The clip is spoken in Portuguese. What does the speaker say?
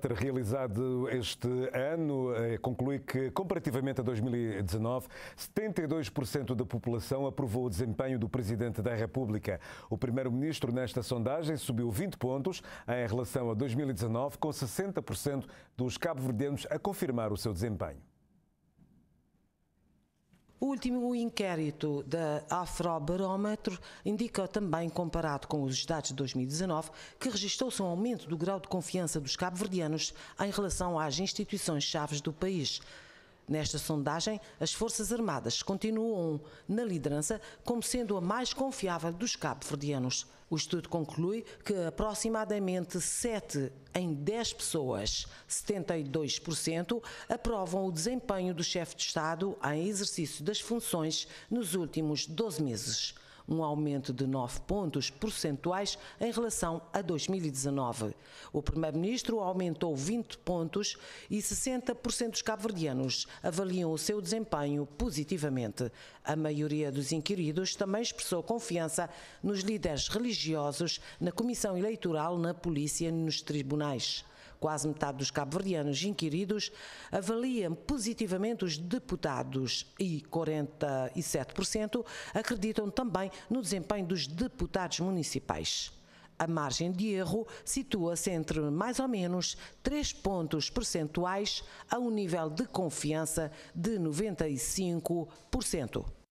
ter realizado este ano eh, conclui que, comparativamente a 2019, 72% da população aprovou o desempenho do Presidente da República. O Primeiro-Ministro, nesta sondagem, subiu 20 pontos em relação a 2019, com 60% dos cabo-verdianos a confirmar o seu desempenho último inquérito da Afrobarómetro indica também, comparado com os dados de 2019, que registrou-se um aumento do grau de confiança dos cabo-verdianos em relação às instituições-chave do país. Nesta sondagem, as Forças Armadas continuam na liderança como sendo a mais confiável dos cabo-verdianos. O estudo conclui que aproximadamente 7 em 10 pessoas, 72%, aprovam o desempenho do chefe de Estado em exercício das funções nos últimos 12 meses um aumento de 9 pontos percentuais em relação a 2019. O primeiro-ministro aumentou 20 pontos e 60% dos cabo-verdianos avaliam o seu desempenho positivamente. A maioria dos inquiridos também expressou confiança nos líderes religiosos, na Comissão Eleitoral, na polícia e nos tribunais. Quase metade dos cabo-verdianos inquiridos avaliam positivamente os deputados e 47% acreditam também no desempenho dos deputados municipais. A margem de erro situa-se entre mais ou menos 3 pontos percentuais a um nível de confiança de 95%.